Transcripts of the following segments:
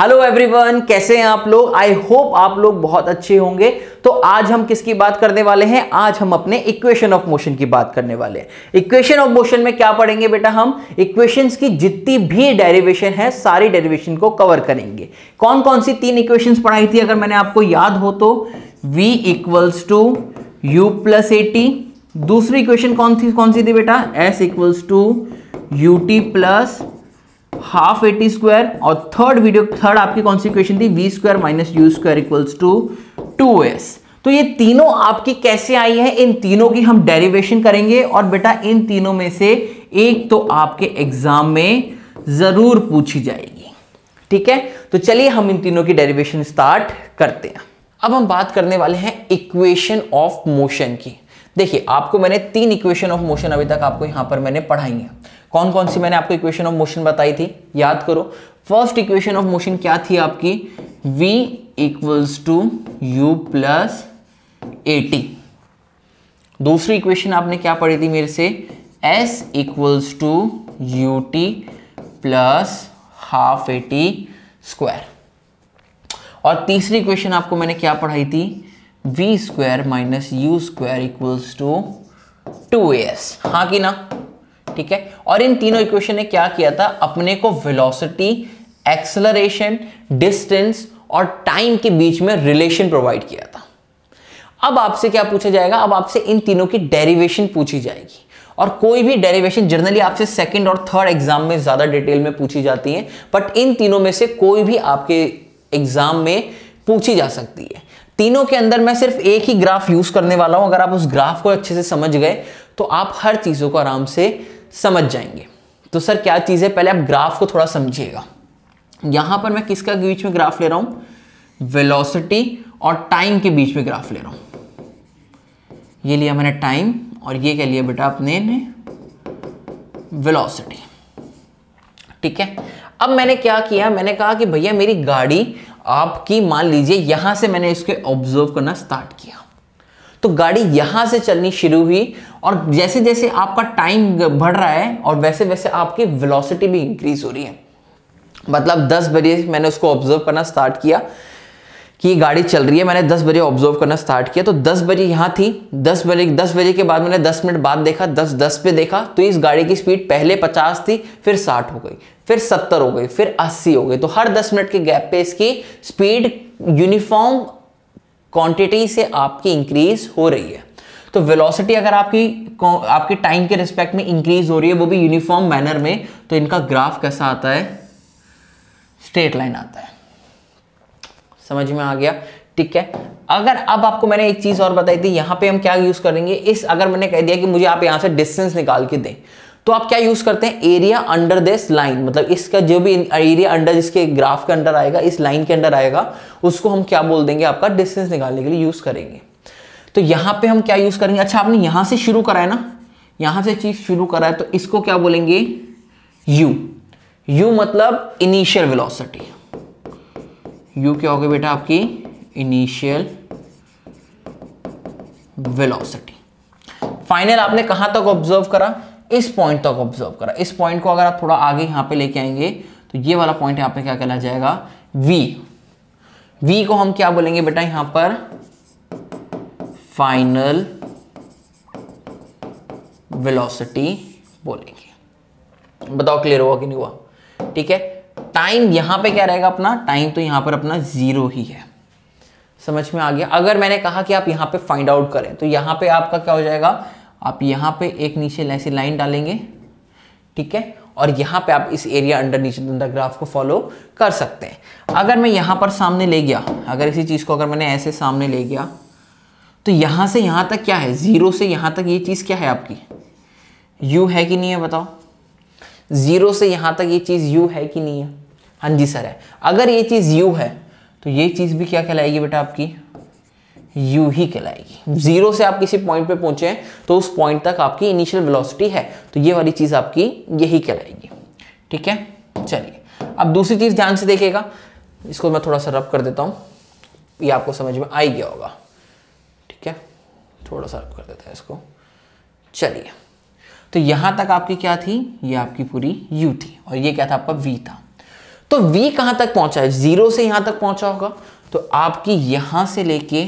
Hello everyone कैसे हैं आप लोग आई होप आप लोग बहुत अच्छे होंगे तो आज हम किसकी बात करने वाले हैं आज हम अपने इक्वेशन ऑफ मोशन की बात करने वाले हैं इक्वेशन ऑफ मोशन में क्या पढ़ेंगे बेटा हम इक्वेशंस की जितनी भी डेरिवेशन है सारी डेरिवेशन को कवर करेंगे कौन कौन सी तीन इक्वेशन पढ़ाई थी अगर मैंने आपको याद हो तो we equals to you plus A t दूसरी इक्वेशन कौन थी कौन सी थी बेटा s equals to U T plus half a t square और थर्ड वीडियो थर्ड आपकी कौन सी क्वेश्चन थी v square minus you square equals to two s तो ये तीनों आपकी कैसे आई है इन तीनों की हम डेरिवेशन करेंगे और बेटा इन तीनों में से एक तो आपके एग्जाम में जरूर पूछी जाएगी ठीक है तो चलिए हम इन तीनों की डेरिवेशन स्टार्ट करते हैं अब हम बात करने वाले हैं इक्वेशन ऑफ मोशन की देखिए आपको मैंने तीन इक्वेशन ऑफ मोशन अभी तक आपको यहां पर मैंने पढ़ाई है कौन कौन सी मैंने आपको इक्वेशन ऑफ मोशन बताई थी याद करो फर्स्ट इक्वेशन ऑफ मोशन क्या थी आपकी v equals to you plus a दूसरी इक्वेशन आपने क्या पढ़ी थी मेरे से s equals to U T plus half A T square और तीसरी इक्वेशन आपको मैंने क्या पढ़ाई थी v square minus you square equals to two a s हाँ कि ना ठीक है और इन तीनों इक्वेशन ने क्या किया था अपने को वेलोसिटी एक्सलरेशन डिस्टेंस और टाइम के बीच में रिलेशन प्रोवाइड किया था अब आपसे क्या पूछा जाएगा अब आपसे इन तीनों की डेरिवेशन पूछी जाएगी और कोई भी डेरिवेशन जनरली आपसे सेकंड और थर्ड एग्जाम में ज़्यादा डिटेल में पूछी जाती है बट इन तीनों में से कोई भी आपके एग्जाम में पूछी जा सकती है तीनों के अंदर मैं सिर्फ एक ही ग्राफ यूज़ करने वाला हूं अगर आप उस ग्राफ को अच्छे से समझ गए तो आप हर चीज़ों को आराम से समझ जाएंगे तो सर क्या चीज़ है पहले आप ग्राफ को थोड़ा समझिएगा यहाँ पर मैं किसका बीच में ग्राफ ले रहा हूँ वेलोसिटी और टाइम के बीच में ग्राफ ले रहा हूँ ये लिया मैंने टाइम और ये क्या लिया बेटा अपने ने वेलोसिटी ठीक है अब मैंने क्या किया मैंने कहा कि भैया मेरी गाड़ी आपकी मान लीजिए यहाँ से मैंने इसके ऑब्जर्व करना स्टार्ट किया तो गाड़ी यहां से चलनी शुरू हुई और जैसे जैसे आपका टाइम बढ़ रहा है और वैसे वैसे आपकी वेलोसिटी भी इंक्रीज हो रही है मतलब दस बजे मैंने उसको ऑब्जर्व करना स्टार्ट किया कि गाड़ी चल रही है मैंने दस बजे ऑब्जर्व करना स्टार्ट किया तो दस बजे यहाँ थी 10 बजे दस बजे के बाद मैंने दस मिनट बाद देखा दस दस पे देखा तो इस गाड़ी की स्पीड पहले पचास थी फिर साठ हो गई फिर सत्तर हो गई फिर अस्सी हो गई तो हर दस मिनट के गैप पे इसकी स्पीड यूनिफॉर्म क्वांटिटी से आपकी इंक्रीज हो रही है तो वेलोसिटी अगर आपकी आपके टाइम के रिस्पेक्ट में इंक्रीज हो रही है वो भी यूनिफॉर्म मैनर में तो इनका ग्राफ कैसा आता है स्ट्रेट लाइन आता है समझ में आ गया ठीक है अगर अब आपको मैंने एक चीज़ और बताई थी यहां पे हम क्या यूज़ करेंगे इस अगर मैंने कह दिया कि मुझे आप यहां से डिस्टेंस निकाल के दें तो आप क्या यूज करते हैं एरिया अंडर दिस लाइन मतलब इसका जो भी एरिया अंडर इसके ग्राफ के अंडर आएगा इस लाइन के अंडर आएगा उसको हम क्या बोल देंगे आपका डिस्टेंस निकालने के लिए यूज करेंगे तो यहां पे हम क्या यूज करेंगे अच्छा आपने यहां से शुरू करा है ना यहां से चीज शुरू करा है तो इसको क्या बोलेंगे u u मतलब इनिशियल वेलोसिटी u क्या होगी बेटा आपकी इनिशियल वेलोसिटी फाइनल आपने कहां तक ऑब्जर्व करा इस पॉइंट तक ऑब्जर्व करा इस पॉइंट को अगर आप थोड़ा आगे यहां पे लेके आएंगे तो ये वाला पॉइंट यहां पे क्या कहला जाएगा वी वी को हम क्या बोलेंगे बेटा यहां पर फाइनल वेलोसिटी बोलेंगे बताओ क्लियर हुआ कि नहीं हुआ ठीक है टाइम यहां पे क्या रहेगा अपना टाइम तो यहां पर अपना ज़ीरो ही है समझ में आ गया अगर मैंने कहा कि आप यहां पे फाइंड आउट करें तो यहां पे आपका क्या हो जाएगा आप यहाँ पे एक नीचे ऐसी लाइन डालेंगे ठीक है और यहाँ पे आप इस एरिया अंडर नीचे अंदर ग्राफ को फॉलो कर सकते हैं अगर मैं यहाँ पर सामने ले गया अगर इसी चीज़ को अगर मैंने ऐसे सामने ले गया तो यहाँ से यहाँ तक क्या है ज़ीरो से यहाँ तक ये चीज़ क्या है आपकी यू है कि नहीं है बताओ ज़ीरो से यहाँ तक ये चीज़ यू है कि नहीं है हाँ जी सर है अगर ये चीज़ यू है तो ये चीज़ भी क्या कहलाएगी बेटा आपकी यू ही कहलाएगी जीरो से आप किसी पॉइंट पे पहुंचे हैं तो उस पॉइंट तक आपकी इनिशियल वेलोसिटी है तो ये वाली चीज़ आपकी यही कहलाएगी ठीक है चलिए अब दूसरी चीज़ ध्यान से देखिएगा इसको मैं थोड़ा सा रब कर देता हूं ये आपको समझ में आ ही गया होगा ठीक है थोड़ा सा रब कर देता है इसको चलिए तो यहां तक आपकी क्या थी ये आपकी पूरी यू थी और ये क्या था आपका वी था तो वी कहां तक पहुंचा है जीरो से यहां तक पहुंचा होगा तो आपकी यहां से लेके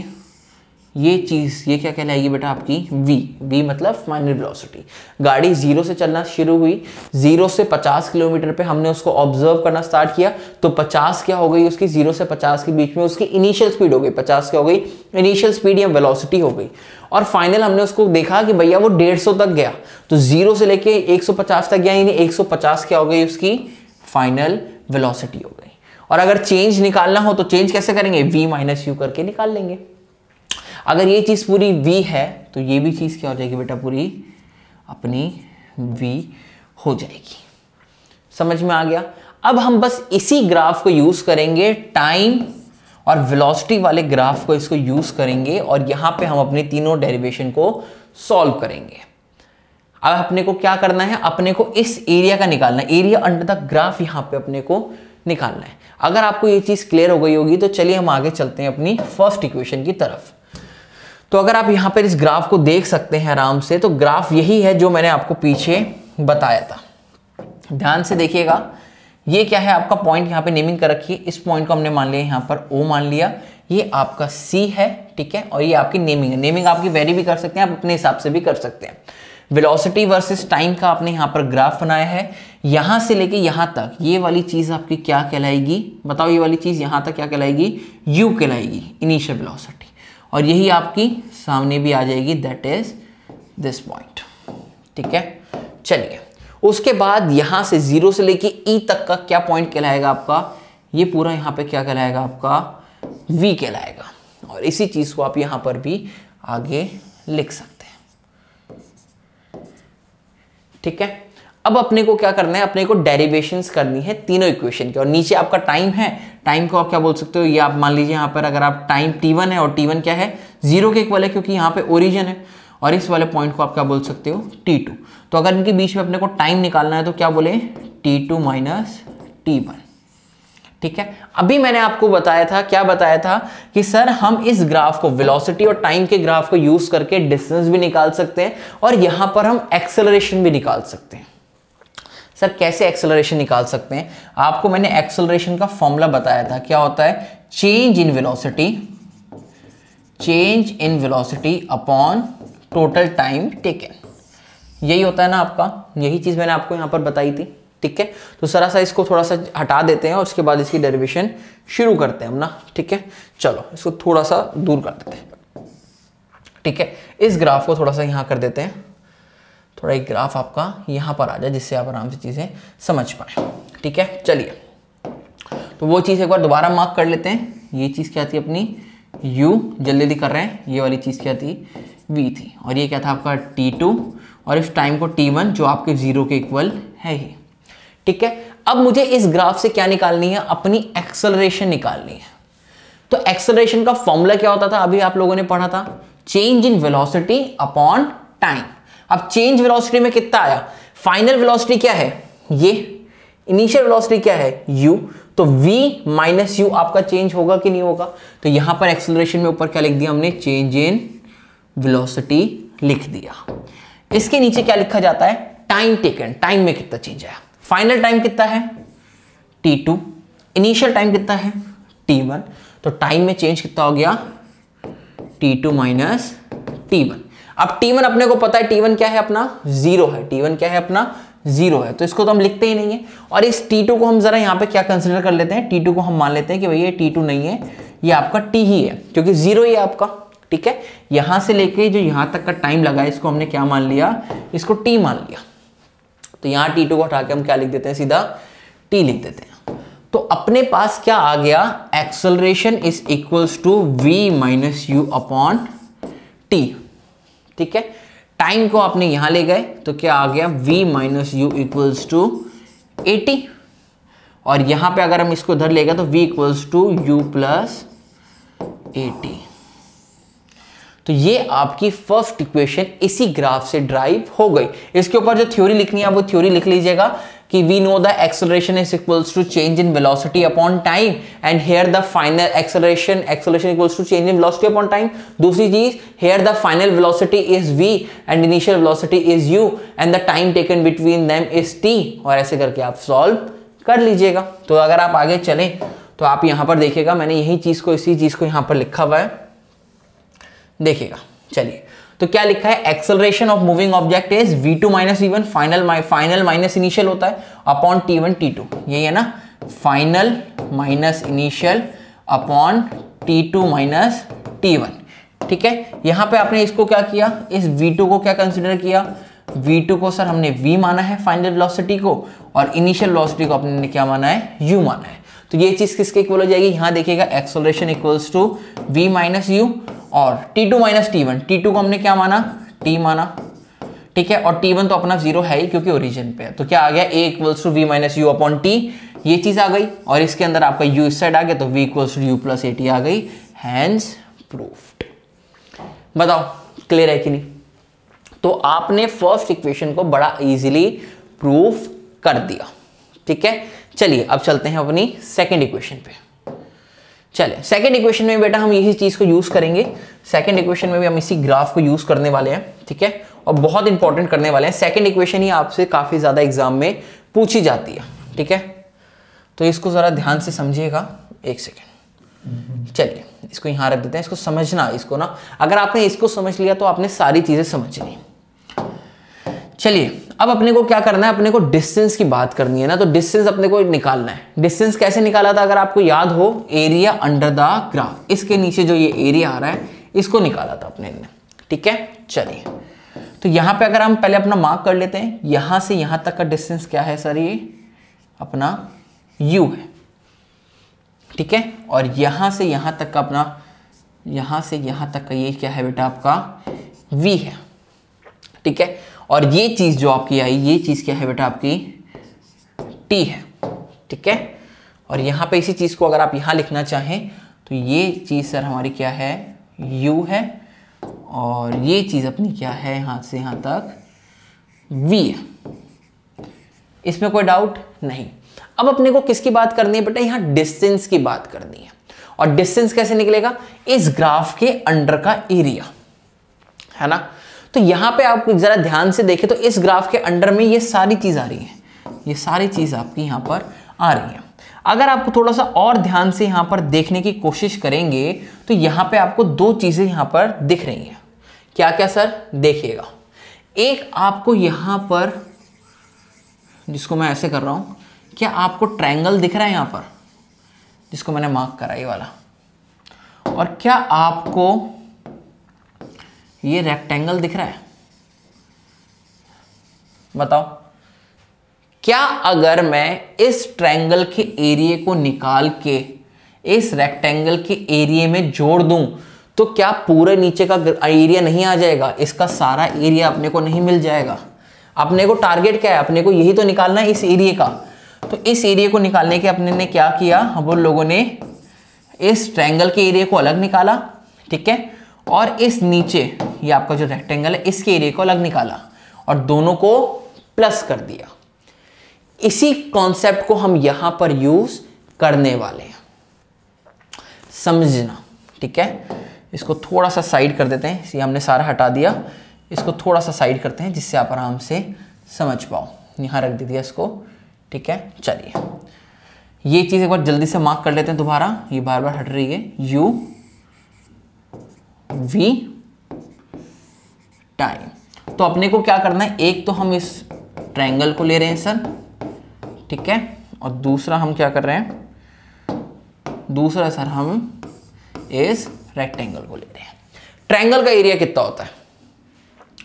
ये चीज़ ये क्या कहलाएगी बेटा आपकी वी वी मतलब फाइनल वेलोसिटी गाड़ी जीरो से चलना शुरू हुई जीरो से 50 किलोमीटर पे हमने उसको ऑब्जर्व करना स्टार्ट किया तो 50 क्या हो गई उसकी जीरो से 50 के बीच में उसकी इनिशियल स्पीड हो गई 50 क्या हो गई इनिशियल स्पीड या वेलोसिटी हो गई और फाइनल हमने उसको देखा कि भैया वो सौ तक गया तो जीरो से लेके पचास तक गया यानी पचास क्या हो गई उसकी फाइनल वेलोसिटी हो गई और अगर चेंज निकालना हो तो चेंज कैसे करेंगे वी माइनस यू करके निकाल लेंगे अगर ये चीज़ पूरी वी है तो ये भी चीज़ क्या हो जाएगी बेटा पूरी अपनी वी हो जाएगी समझ में आ गया अब हम बस इसी ग्राफ को यूज़ करेंगे टाइम और वेलोसिटी वाले ग्राफ को इसको यूज़ करेंगे और यहाँ पे हम अपने तीनों डेरिवेशन को सॉल्व करेंगे अब अपने को क्या करना है अपने को इस एरिया का निकालना है एरिया अंडर द ग्राफ यहाँ पे अपने को निकालना है अगर आपको ये चीज़ क्लियर हो गई होगी तो चलिए हम आगे चलते हैं अपनी फर्स्ट इक्वेशन की तरफ तो अगर आप यहाँ पर इस ग्राफ को देख सकते हैं आराम से तो ग्राफ यही है जो मैंने आपको पीछे बताया था ध्यान से देखिएगा ये क्या है आपका पॉइंट यहाँ पे नेमिंग कर रखी है इस पॉइंट को हमने मान लिया यहाँ पर ओ मान लिया ये आपका सी है ठीक है और ये आपकी नेमिंग है नेमिंग आपकी वेरी भी कर सकते हैं आप अपने हिसाब से भी कर सकते हैं वेलोसिटी वर्सेस टाइम का आपने यहाँ पर ग्राफ बनाया है यहां से लेके यहां तक ये वाली चीज़ आपकी क्या कहलाएगी बताओ ये वाली चीज़ यहाँ तक क्या कहलाएगी यू कहलाएगी इनिशियल वेलोसिटी और यही आपकी सामने भी आ जाएगी दैट इज दिस पॉइंट ठीक है चलिए उसके बाद यहां से जीरो से लेके ई e तक का क्या पॉइंट कहलाएगा आपका ये पूरा यहां पे क्या कहलाएगा आपका वी कहलाएगा और इसी चीज़ को आप यहां पर भी आगे लिख सकते हैं ठीक है अब अपने को क्या करना है अपने को डेरिवेशंस करनी है तीनों इक्वेशन की और नीचे आपका टाइम है टाइम को आप क्या बोल सकते हो ये आप मान लीजिए यहाँ पर अगर आप टाइम टी वन है और टी वन क्या है जीरो के इक्वल है क्योंकि यहाँ पे ओरिजन है और इस वाले पॉइंट को आप क्या बोल सकते हो टी टू तो अगर इनके बीच में अपने को टाइम निकालना है तो क्या बोले T two minus T one ठीक है अभी मैंने आपको बताया था क्या बताया था कि सर हम इस ग्राफ को वेलोसिटी और टाइम के ग्राफ को यूज करके डिस्टेंस भी निकाल सकते हैं और यहां पर हम एक्सेलरेशन भी निकाल सकते हैं सर कैसे एक्सेलरेशन निकाल सकते हैं आपको मैंने एक्सेलरेशन का फॉर्मूला बताया था क्या होता है change in velocity change in velocity upon total time taken यही होता है ना आपका यही चीज़ मैंने आपको यहां पर बताई थी ठीक है तो सरा सा इसको थोड़ा सा हटा देते हैं और उसके बाद इसकी डेरिवेशन शुरू करते हैं हम ना ठीक है चलो इसको थोड़ा सा दूर कर देते हैं ठीक है इस ग्राफ को थोड़ा सा यहां कर देते हैं थोड़ा एक ग्राफ आपका यहाँ पर आ जाए जिससे आप आराम से चीज़ें समझ पाएँ ठीक है चलिए तो वो चीज़ एक बार दोबारा मार्क कर लेते हैं ये चीज़ क्या थी अपनी यू जल्दी जल्दी कर रहे हैं ये वाली चीज़ क्या थी वी थी और ये क्या था आपका टी टू और इस टाइम को टी वन जो आपके ज़ीरो के इक्वल है ही ठीक है अब मुझे इस ग्राफ से क्या निकालनी है अपनी एक्सलरेशन निकालनी है तो एक्सलरेशन का फॉर्मूला क्या होता था अभी आप लोगों ने पढ़ा था change in velocity upon time अब चेंज वेलोसिटी में कितना आया फाइनल वेलोसिटी क्या है ये इनिशियल वेलोसिटी क्या है u तो v माइनस यू आपका चेंज होगा कि नहीं होगा तो यहां पर एक्सेलरेशन में ऊपर क्या लिख दिया हमने चेंज इन वेलोसिटी लिख दिया इसके नीचे क्या लिखा जाता है टाइम टेकन टाइम में कितना चेंज आया फाइनल टाइम कितना है टी टू इनिशियल टाइम कितना है टी वन तो टाइम में चेंज कितना हो गया T two minus T one अब T1 अपने को पता है T1 क्या है अपना जीरो है T1 क्या है अपना जीरो है तो इसको तो हम लिखते ही नहीं है और इस T2 को हम जरा यहाँ पे क्या कंसिडर कर लेते हैं T2 को हम मान लेते हैं कि भैया T2 नहीं है ये आपका T ही है क्योंकि जीरो ही है आपका ठीक है यहां से लेके जो यहां तक का टाइम लगा इसको हमने क्या मान लिया इसको टी मान लिया तो यहां टी टू को हटा के हम क्या लिख देते हैं सीधा टी लिख देते हैं तो अपने पास क्या आ गया acceleration is equals to V minus U upon T ठीक है टाइम को आपने यहां ले गए तो क्या आ गया v minus U equals to A T और यहां पे अगर हम इसको उधर लेगा तो v equals to you plus A T तो ये आपकी फर्स्ट इक्वेशन इसी ग्राफ से ड्राइव हो गई इसके ऊपर जो थ्योरी लिखनी है आप वो थ्योरी लिख लीजिएगा कि we know the acceleration is equals to change in velocity upon time and here the final acceleration acceleration equals to change in velocity upon time दूसरी चीज here the final velocity is V and initial velocity is U and the time taken between them is T और ऐसे करके आप solve कर लीजिएगा तो अगर आप आगे चलें तो आप यहाँ पर देखिएगा मैंने यही चीज़ को इसी चीज़ को यहाँ पर लिखा हुआ है देखिएगा चलिए तो क्या लिखा है acceleration of moving object is V two minus even final final minus initial होता है upon T one T two यही है ना final minus initial upon T two minus T one ठीक है यहां पे आपने इसको क्या किया इस v2 को क्या कंसिडर किया v2 को सर हमने v माना है फाइनल वेलोसिटी को और इनिशियल वेलोसिटी को आपने क्या माना है u माना है तो ये चीज़ किसके इक्वल हो जाएगी यहां देखिएगा acceleration equals to V minus U और T two minus T one T two को हमने क्या माना टी माना ठीक है और टी वन तो अपना जीरो है ही क्योंकि ओरिजिन पे है तो क्या आ गया A equals to V minus U upon T ये चीज़ आ गई और इसके अंदर आपका यू इस साइड आ गया तो we equals to you plus A T आ गई हैंड्स प्रूफ बताओ क्लियर है कि नहीं तो आपने फर्स्ट इक्वेशन को बड़ा इजीली प्रूफ कर दिया ठीक है चलिए अब चलते हैं अपनी सेकेंड इक्वेशन पे चले सेकेंड इक्वेशन में बेटा हम इसी चीज़ को यूज़ करेंगे सेकेंड इक्वेशन में भी हम इसी ग्राफ को यूज़ करने वाले हैं ठीक है और बहुत इंपॉर्टेंट करने वाले हैं सेकेंड इक्वेशन ही आपसे काफ़ी ज़्यादा एग्जाम में पूछी जाती है ठीक है तो इसको ज़रा ध्यान से समझिएगा एक सेकेंड चलिए इसको यहां रख देते हैं इसको समझना इसको ना अगर आपने इसको समझ लिया तो आपने सारी चीज़ें समझ ली चलिए अब अपने को क्या करना है अपने को डिस्टेंस की बात करनी है ना तो डिस्टेंस अपने को निकालना है डिस्टेंस कैसे निकाला था अगर आपको याद हो एरिया अंडर द ग्राफ इसके नीचे जो ये एरिया आ रहा है इसको निकाला था अपने ने ठीक है चलिए तो यहां पे अगर हम पहले अपना मार्क कर लेते हैं यहां से यहां तक का डिस्टेंस क्या है सर ये अपना यू है ठीक है और यहां से यहां तक का अपना यहां से यहां तक का ये क्या है बेटा आपका वी है ठीक है और ये चीज़ जो आपकी आई ये चीज़ क्या है बेटा आपकी टी है ठीक है और यहां पे इसी चीज़ को अगर आप यहां लिखना चाहें तो ये चीज़ सर हमारी क्या है यू है और ये चीज़ अपनी क्या है यहां से यहां तक वी है इसमें कोई डाउट नहीं अब अपने को किसकी बात करनी है बेटा यहां डिस्टेंस की बात करनी है और डिस्टेंस कैसे निकलेगा इस ग्राफ के अंडर का एरिया है ना तो यहाँ पे आप ज़रा ध्यान से देखें तो इस ग्राफ के अंडर में ये सारी चीज़ आ रही है ये सारी चीज़ आपकी यहाँ पर आ रही है अगर आपको थोड़ा सा और ध्यान से यहाँ पर देखने की कोशिश करेंगे तो यहाँ पर आपको दो चीज़ें यहाँ पर दिख रही हैं क्या क्या सर देखिएगा एक आपको यहाँ पर जिसको मैं ऐसे कर रहा हूँ क्या आपको ट्रायंगल दिख रहा है यहाँ पर जिसको मैंने मार्क करा ये वाला और क्या आपको ये रेक्टेंगल दिख रहा है बताओ क्या अगर मैं इस ट्रैंगल के एरिए को निकाल के इस रेक्टेंगल के एरिए में जोड़ दूं तो क्या पूरे नीचे का एरिया नहीं आ जाएगा इसका सारा एरिया अपने को नहीं मिल जाएगा अपने को टारगेट क्या है अपने को यही तो निकालना है इस एरिए का तो इस एरिए को निकालने के अपने ने क्या किया हम लोगों ने इस ट्रैंगल के एरिए को अलग निकाला ठीक है और इस नीचे ये आपका जो रेक्टेंगल है इसके एरिया को अलग निकाला और दोनों को प्लस कर दिया इसी कॉन्सेप्ट को हम यहां पर यूज करने वाले हैं समझना ठीक है इसको थोड़ा सा साइड कर देते हैं ये हमने सारा हटा दिया इसको थोड़ा सा साइड करते हैं जिससे आप आराम से समझ पाओ यहां रख दिया इसको ठीक है चलिए ये चीज़ एक बार जल्दी से मार्क कर लेते हैं दोबारा ये बार बार हट रही है यू वी टाइम तो अपने को क्या करना है एक तो हम इस ट्रायंगल को ले रहे हैं सर ठीक है और दूसरा हम क्या कर रहे हैं दूसरा सर हम इस रेक्टेंगल को ले रहे हैं ट्रायंगल का एरिया कितना होता है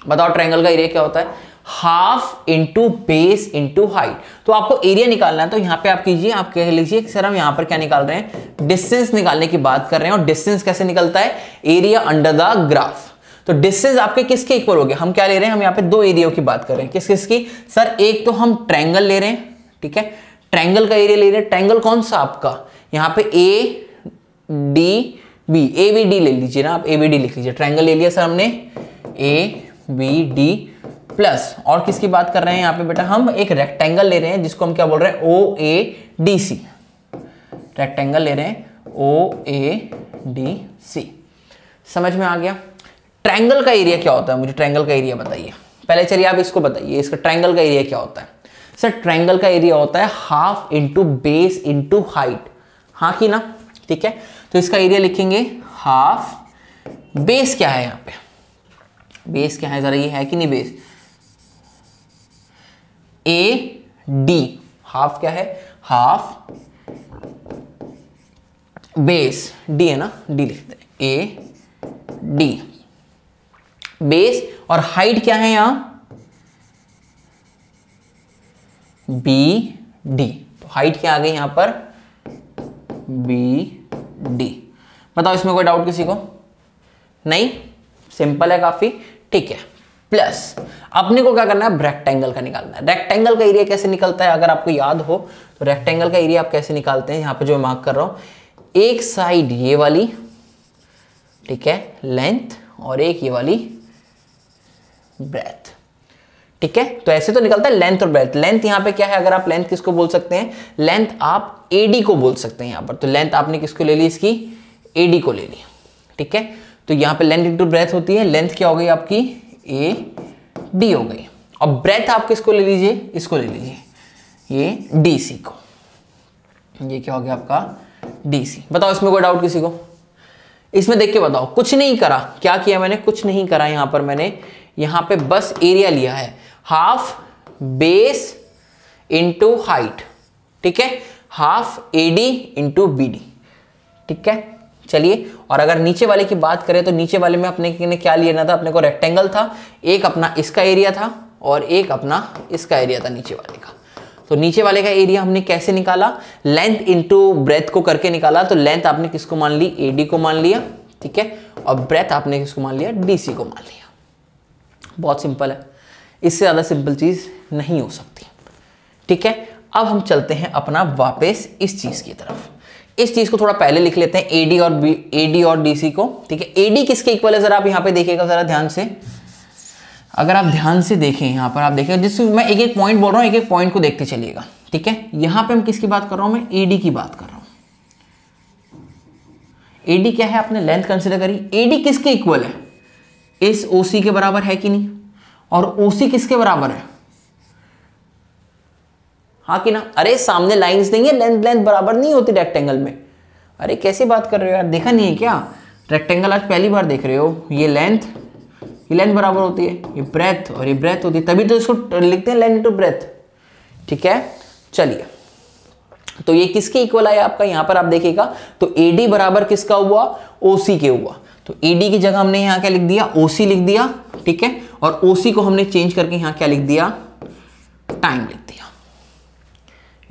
बताओ ट्रायंगल का एरिया क्या होता है half into base into height तो आपको एरिया निकालना है तो यहां पे आप कीजिए आप कह लीजिए सर हम यहां पर क्या निकाल रहे हैं डिस्टेंस निकालने की बात कर रहे हैं और डिस्टेंस कैसे निकलता है एरिया अंडर द ग्राफ तो डिस्टेंस आपके किसके इक्वल हो गया हम क्या ले रहे हैं हम यहां पे दो एरिया की बात कर रहे हैं किस किस की सर एक तो हम ट्रैंगल ले रहे हैं ठीक है ट्रैंगल का एरिया ले रहे हैं ट्रैंगल कौन सा आपका यहां पे A D B A B D ले लीजिए ना आप ए बी डी लिख लीजिए ट्रैंगल ले लिया सर हमने ए बी डी प्लस और किसकी बात कर रहे हैं यहां पे बेटा हम एक रेक्टेंगल ले रहे हैं जिसको हम क्या बोल रहे हैं ओ ए डी सी रेक्टेंगल ले रहे हैं ओ ए डी सी समझ में आ गया ट्रैंगल का एरिया क्या होता है मुझे ट्रैंगल का एरिया बताइए पहले चलिए आप इसको बताइए इसका ट्रैंगल का एरिया क्या होता है सर ट्रैंगल का एरिया होता है half into base into height हाँ कि ना ठीक है तो इसका एरिया लिखेंगे हाफ बेस क्या है यहाँ पे बेस क्या है जरा ये है कि नहीं बेस ए डी हाफ क्या है हाफ बेस डी है ना डी लिखते हैं ए डी बेस और हाइट क्या है यहां बी डी तो हाइट क्या आ गई यहां पर बी डी बताओ इसमें कोई डाउट किसी को नहीं सिंपल है काफी ठीक है प्लस अपने को क्या करना है रेक्टेंगल का निकालना है रेक्टेंगल का एरिया कैसे निकलता है अगर आपको याद हो तो रेक्टेंगल का एरिया आप कैसे निकालते हैं यहां पे जो मैं मार्क कर रहा हूं एक साइड ये वाली ठीक है लेंथ और एक ये वाली ब्रेथ ठीक है तो ऐसे तो निकलता है लेंथ और ब्रेथ लेंथ यहां पर क्या है अगर आप लेंथ किसको बोल सकते हैं लेंथ आप एडी को बोल सकते हैं यहां पर तो लेंथ आपने किसको ले ली इसकी एडी को ले ली ठीक है तो यहां पर लेंथ इंटू ब्रेथ होती है लेंथ क्या हो गई आपकी ए डी हो गई और ब्रेथ आप किसको ले लीजिए इसको ले लीजिए ये डी सी को ये क्या हो गया आपका डी सी बताओ इसमें कोई डाउट किसी को इसमें देख के बताओ कुछ नहीं करा क्या किया मैंने कुछ नहीं करा यहां पर मैंने यहां पे बस एरिया लिया है हाफ बेस इंटू हाइट ठीक है half A D into B D ठीक है चलिए और अगर नीचे वाले की बात करें तो नीचे वाले में अपने ने क्या लेना था अपने को रेक्टेंगल था एक अपना इसका एरिया था और एक अपना इसका एरिया था नीचे वाले का तो नीचे वाले का एरिया हमने कैसे निकाला लेंथ इंटू ब्रेथ को करके निकाला तो लेंथ आपने किसको मान ली ए को मान लिया ठीक है और ब्रेथ आपने किसको मान लिया डी को मान लिया बहुत सिंपल है इससे ज़्यादा सिंपल चीज़ नहीं हो सकती ठीक है अब हम चलते हैं अपना वापस इस चीज़ की तरफ इस चीज को थोड़ा पहले लिख लेते हैं एडी और बी एडी और डीसी को ठीक है एडी किसके इक्वल है जरा आप यहां पे देखिएगा जरा ध्यान से अगर आप ध्यान से देखें यहां पर आप देखिए जिस मैं एक एक पॉइंट बोल रहा हूं एक एक पॉइंट को देखते चलिएगा ठीक है यहां पे हम किसकी बात कर रहा हूं मैं एडी की बात कर रहा हूं एडी क्या है आपने लेंथ कंसिडर करी एडी किसके इक्वल है इस ओसी के बराबर है कि नहीं और ओसी किसके बराबर है हाँ कि ना अरे सामने लाइंस नहीं है लेंथ लेंथ बराबर नहीं होती रेक्टेंगल में अरे कैसी बात कर रहे हो यार देखा नहीं है क्या रेक्टेंगल आज पहली बार देख रहे हो ये लेंथ ये लेंथ बराबर होती है ये ब्रेथ और ये ब्रेथ होती है तभी तो इसको लिखते हैं लेंथ टू ब्रेथ ठीक है चलिए तो ये किसके इक्वल आया आपका यहाँ पर आप देखिएगा तो ए बराबर किसका हुआ OC के हुआ तो AD की जगह हमने यहाँ क्या लिख दिया ओ लिख दिया ठीक है और ओ को हमने चेंज करके यहाँ क्या लिख दिया टाइम लिख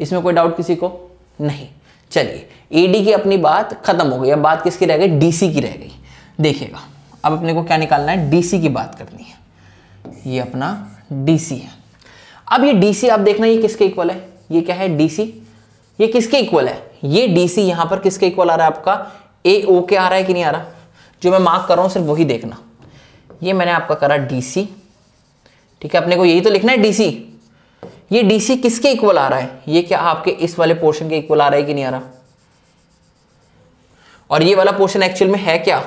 इसमें कोई डाउट किसी को नहीं चलिए एडी की अपनी बात खत्म हो गई अब बात किसकी रह गई डीसी की रह गई देखिएगा अब अपने को क्या निकालना है डीसी की बात करनी है ये अपना डीसी है अब ये डीसी आप देखना ये किसके इक्वल है ये क्या है डीसी ये किसके इक्वल है ये डीसी यहां पर किसके इक्वल आ रहा है आपका ए ओ के आ रहा है कि नहीं आ रहा जो मैं मार्क कर रहा हूं सिर्फ वही देखना ये मैंने आपका करा डीसी ठीक है अपने को यही तो लिखना है डीसी ये डीसी किसके इक्वल आ रहा है ये क्या आपके इस वाले पोर्शन के इक्वल आ रहा है कि नहीं आ रहा और ये वाला पोर्शन एक्चुअल में है क्या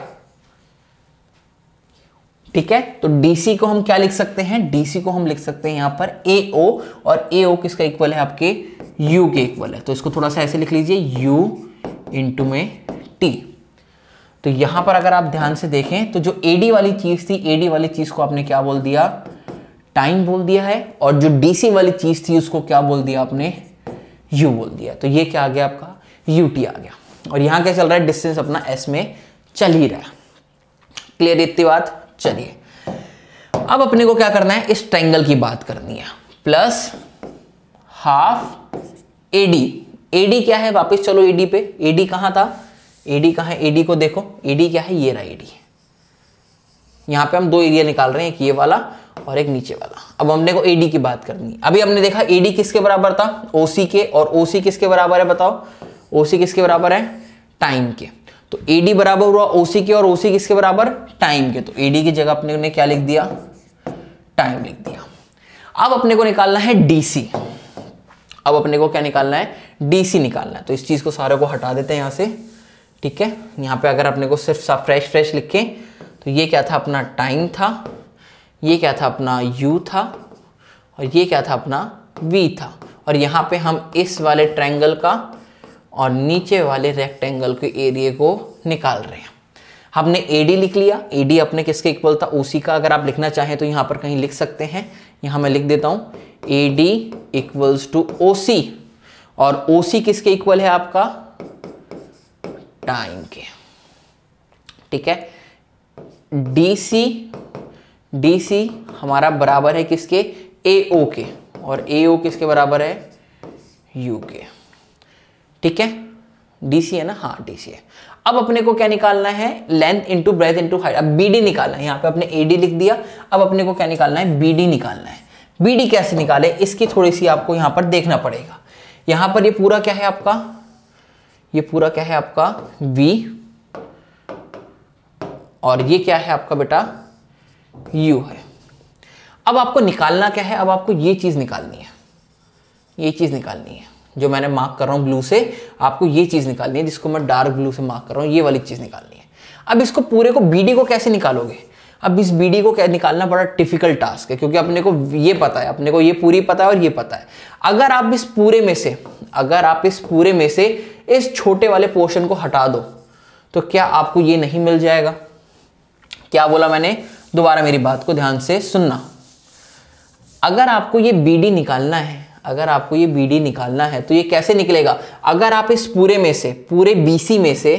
ठीक है तो डीसी को हम क्या लिख सकते हैं डीसी को हम लिख सकते हैं यहां पर ए ओ और ए ओ किसका इक्वल है आपके यू के इक्वल है तो इसको थोड़ा सा ऐसे लिख लीजिए यू इंटू में टी तो यहां पर अगर आप ध्यान से देखें तो जो एडी वाली चीज थी एडी वाली चीज को आपने क्या बोल दिया टाइम बोल दिया है और जो डीसी वाली चीज थी उसको क्या बोल दिया आपने यू बोल दिया तो ये क्या आ गया आपका यू टी आ गया और यहां क्या चल रहा है डिस्टेंस अपना एस में चल ही रहा है क्लियर इतनी बात चलिए अब अपने को क्या करना है इस ट्रायंगल की बात करनी है प्लस हाफ एडी एडी क्या है वापस चलो एडी पे एडी कहां था एडी कहाँ है एडी को देखो एडी क्या है ये रहा एडी यहां पे हम दो एरिया निकाल रहे हैं एक ये वाला और एक नीचे वाला अब हमने को एडी की बात करनी अभी हमने देखा एडी किसके बराबर था ओसी के और ओसी किसके बराबर है बताओ ओसी किसके बराबर है टाइम के तो एडी बराबर हुआ ओसी के और ओसी किसके बराबर टाइम के तो एडी की जगह अपने ने क्या लिख दिया टाइम लिख दिया अब अपने को निकालना है डीसी अब अपने को क्या निकालना है डीसी निकालना है तो इस चीज को सारे को हटा देते हैं यहां से ठीक है यहां पे अगर अपने को सिर्फ फ्रेश फ्रेश लिख तो ये क्या था अपना टाइम था ये क्या था अपना U था और ये क्या था अपना V था और यहाँ पे हम इस वाले ट्रैंगल का और नीचे वाले रेक्टेंगल के एरिए को निकाल रहे हैं हमने AD लिख लिया AD अपने किसके इक्वल था OC का अगर आप लिखना चाहें तो यहाँ पर कहीं लिख सकते हैं यहाँ मैं लिख देता हूँ AD D equals to O और ओ किसके इक्वल है आपका टाइम के ठीक है सी डी सी हमारा बराबर है किसके ए ओ के और ए ओ किसके बराबर है यू के ठीक है डी सी है ना हाँ डी सी है अब अपने को क्या निकालना है length into breadth into height अब बी डी निकालना है यहाँ पे अपने ए डी लिख दिया अब अपने को क्या निकालना है बी डी निकालना है बी डी कैसे निकाले इसकी थोड़ी सी आपको यहाँ पर देखना पड़ेगा यहाँ पर ये पूरा क्या है आपका ये पूरा क्या है आपका वी और ये क्या है आपका बेटा u है अब आपको निकालना क्या है अब आपको ये चीज़ निकालनी है ये चीज़ निकालनी है जो मैंने मार्क कर रहा हूं ब्लू से आपको ये चीज़ निकालनी है जिसको मैं डार्क ब्लू से मार्क कर रहा हूं ये वाली चीज़ निकालनी है अब इसको पूरे को बी को कैसे निकालोगे अब इस बी को क्या निकालना बड़ा डिफिकल्ट टास्क है क्योंकि अपने को ये पता है अपने को ये पूरी पता है और ये पता है अगर आप इस पूरे में से अगर आप इस पूरे में से इस छोटे वाले पोर्शन को हटा दो तो क्या आपको ये नहीं मिल जाएगा क्या बोला मैंने दोबारा मेरी बात को ध्यान से सुनना अगर आपको ये बी निकालना है अगर आपको ये बी निकालना है तो ये कैसे निकलेगा अगर आप इस पूरे में से पूरे बी में से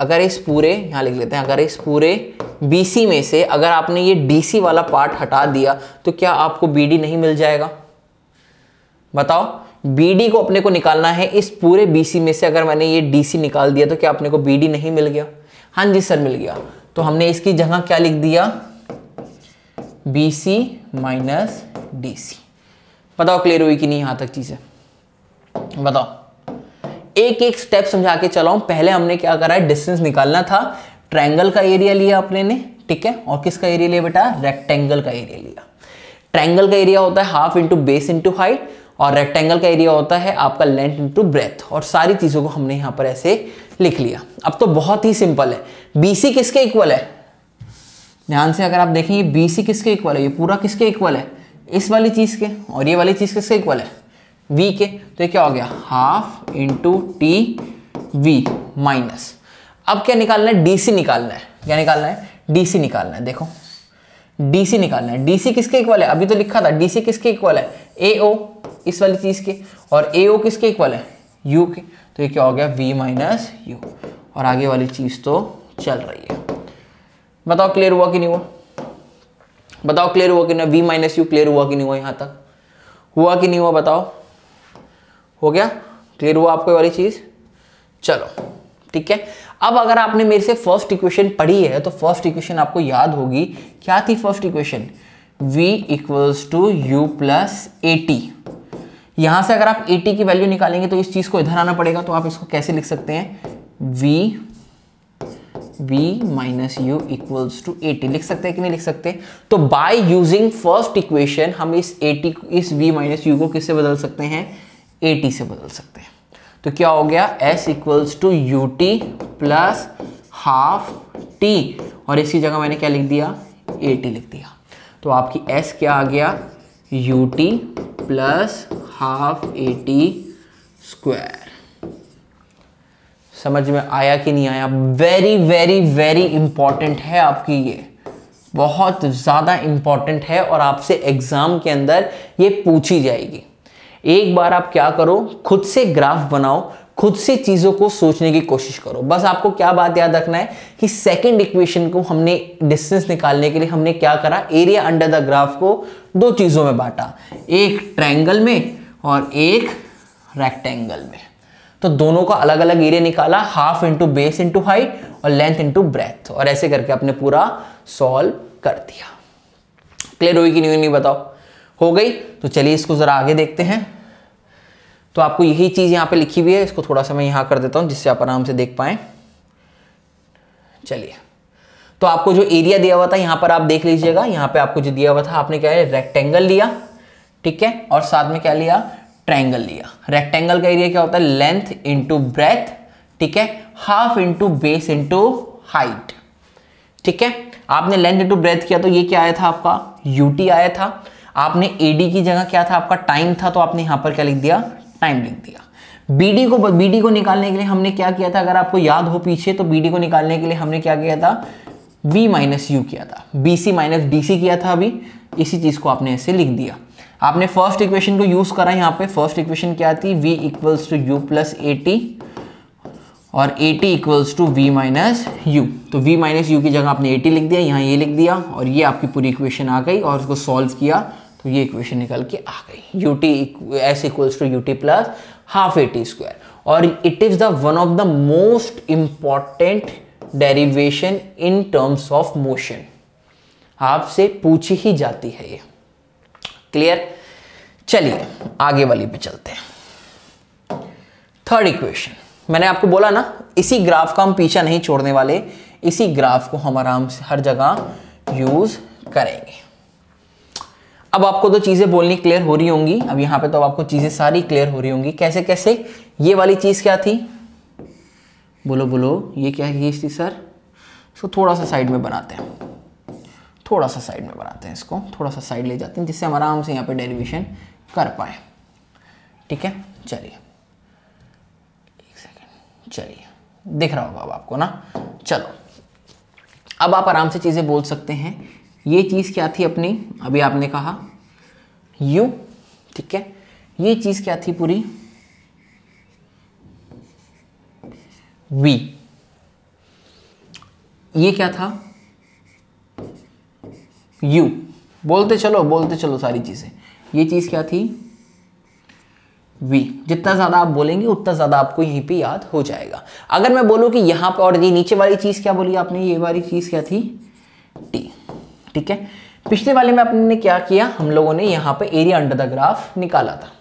अगर इस पूरे यहाँ लिख लेते हैं अगर इस पूरे बी में से अगर आपने ये डी वाला पार्ट हटा दिया तो क्या आपको बी नहीं मिल जाएगा बताओ बी को अपने को निकालना है इस पूरे बी में से अगर मैंने ये डी निकाल दिया तो क्या अपने को बी नहीं मिल गया हाँ जी सर मिल गया तो हमने इसकी जगह क्या लिख दिया B C minus D C बताओ क्लियर हुई कि नहीं यहां तक चीज़ें बताओ एक एक स्टेप समझा के चलाओ पहले हमने क्या करा है डिस्टेंस निकालना था ट्रायंगल का एरिया लिया अपने ने ठीक है और किसका एरिया लिया बेटा रेक्टेंगल का एरिया लिया ट्रायंगल का एरिया होता है half into base into height और रेक्टेंगल का एरिया होता है आपका लेंथ इंटू ब्रेथ और सारी चीज़ों को हमने यहां पर ऐसे लिख लिया अब तो बहुत ही सिंपल है बीसी किसके इक्वल है ध्यान से अगर आप देखेंगे बीसी किसके इक्वल है ये पूरा किसके इक्वल है इस वाली चीज़ के और ये वाली चीज़ किसके इक्वल है वी के तो ये क्या हो गया half into T V minus अब क्या निकालना है डीसी निकालना है क्या निकालना है डीसी निकालना है देखो डीसी निकालना है डीसी किसके इक्वल है अभी तो लिखा था डीसी किसके इक्वल है ए ओ इस वाली चीज़ के और ए ओ किसके इक्वल है यू के तो ये क्या हो गया वी माइनस यू और आगे वाली चीज़ तो चल रही है बताओ क्लियर हुआ कि नहीं हुआ बताओ क्लियर हुआ कि नहीं वी माइनस यू क्लियर हुआ कि नहीं हुआ यहाँ तक हुआ कि नहीं हुआ बताओ हो गया क्लियर हुआ आपको वाली चीज़ चलो ठीक है अब अगर आपने मेरे से फर्स्ट इक्वेशन पढ़ी है तो फर्स्ट इक्वेशन आपको याद होगी क्या थी first equation v equals to you plus A यहां से अगर आप ए की वैल्यू निकालेंगे तो इस चीज को इधर आना पड़ेगा तो आप इसको कैसे लिख सकते हैं v v minus U equals to A लिख सकते हैं कि नहीं लिख सकते तो बाय यूजिंग फर्स्ट इक्वेशन हम इस ए इस v माइनस यू को किससे बदल सकते हैं ए से बदल सकते हैं तो क्या हो गया s equals to U T plus half T और इसकी जगह मैंने क्या लिख दिया ए टी लिख दिया तो आपकी s क्या आ गया U T plus half A T square समझ में आया कि नहीं आया वेरी वेरी वेरी इंपॉर्टेंट है आपकी ये बहुत ज़्यादा इम्पॉर्टेंट है और आपसे एग्ज़ाम के अंदर ये पूछी जाएगी एक बार आप क्या करो खुद से ग्राफ बनाओ खुद से चीज़ों को सोचने की कोशिश करो बस आपको क्या बात याद रखना है कि सेकंड इक्वेशन को हमने डिस्टेंस निकालने के लिए हमने क्या करा एरिया अंडर द ग्राफ को दो चीज़ों में बांटा एक ट्रायंगल में और एक रेक्टेंगल में तो दोनों का अलग अलग एरिया निकाला half into base into height और लेंथ इंटू ब्रेथ और ऐसे करके आपने पूरा सॉल्व कर दिया क्लियर होगी कि नहीं नहीं बताओ हो गई तो चलिए इसको ज़रा आगे देखते हैं तो आपको यही चीज़ यहां पे लिखी हुई है इसको थोड़ा सा मैं यहां कर देता हूं जिससे आप आराम से देख पाए चलिए तो आपको जो एरिया दिया हुआ था यहां पर आप देख लीजिएगा यहाँ पे आपको जो दिया हुआ था आपने क्या है रेक्टेंगल लिया ठीक है और साथ में क्या लिया ट्रैंगल लिया रेक्टेंगल का एरिया क्या होता है लेंथ इंटू ब्रेथ ठीक है half into base into height ठीक है आपने लेंथ इंटू ब्रेथ किया तो ये क्या आया था आपका यूटी आया था आपने एडी की जगह क्या था आपका टाइम था तो आपने यहां पर क्या लिख दिया टाइम लिख दिया बीडी को बीडी को निकालने के लिए हमने क्या किया था अगर आपको याद हो पीछे तो बीडी को निकालने के लिए हमने क्या किया था बी माइनस यू किया था B C minus D C किया था अभी इसी चीज़ को आपने ऐसे लिख दिया आपने फर्स्ट इक्वेशन को यूज़ करा यहाँ पे फर्स्ट इक्वेशन क्या थी V equals to you plus A और A T equals to V minus U तो वी माइनस यू की जगह आपने ए लिख दिया यहाँ ये लिख दिया और ये आपकी पूरी इक्वेशन आ गई और उसको सॉल्व किया तो ये इक्वेशन निकल के आ गई U T S equals to U T plus half A T square और it is the one of the most important derivation in terms of motion आपसे पूछी ही जाती है ये क्लियर चलिए आगे वाली पे चलते हैं थर्ड इक्वेशन मैंने आपको बोला ना इसी ग्राफ का हम पीछा नहीं छोड़ने वाले इसी ग्राफ को हम आराम से हर जगह यूज करेंगे अब आपको तो चीज़ें बोलनी क्लियर हो रही होंगी अब यहाँ पे तो आपको चीज़ें सारी क्लियर हो रही होंगी कैसे कैसे ये वाली चीज़ क्या थी बोलो बोलो ये क्या चीज़ थी सर सो थोड़ा सा साइड में बनाते हैं थोड़ा सा साइड में बनाते हैं इसको थोड़ा सा साइड ले जाते हैं जिससे हम आराम से यहाँ पे डेरिवेशन कर पाए ठीक है चलिए एक सेकेंड चलिए दिख रहा होगा अब आपको ना चलो अब आप आराम से चीज़ें बोल सकते हैं ये चीज़ क्या थी अपनी अभी आपने कहा यू ठीक है ये चीज़ क्या थी पूरी वी ये क्या था यू बोलते चलो बोलते चलो सारी चीज़ें ये चीज़ क्या थी वी जितना ज़्यादा आप बोलेंगे उतना ज़्यादा आपको यहीं पे याद हो जाएगा अगर मैं बोलूँ कि यहाँ पर और ये नीचे वाली चीज़ क्या बोली आपने ये वाली चीज़ क्या थी टी ठीक है पिछले वाले में अपने क्या किया हम लोगों ने यहाँ पे एरिया अंडर द ग्राफ निकाला था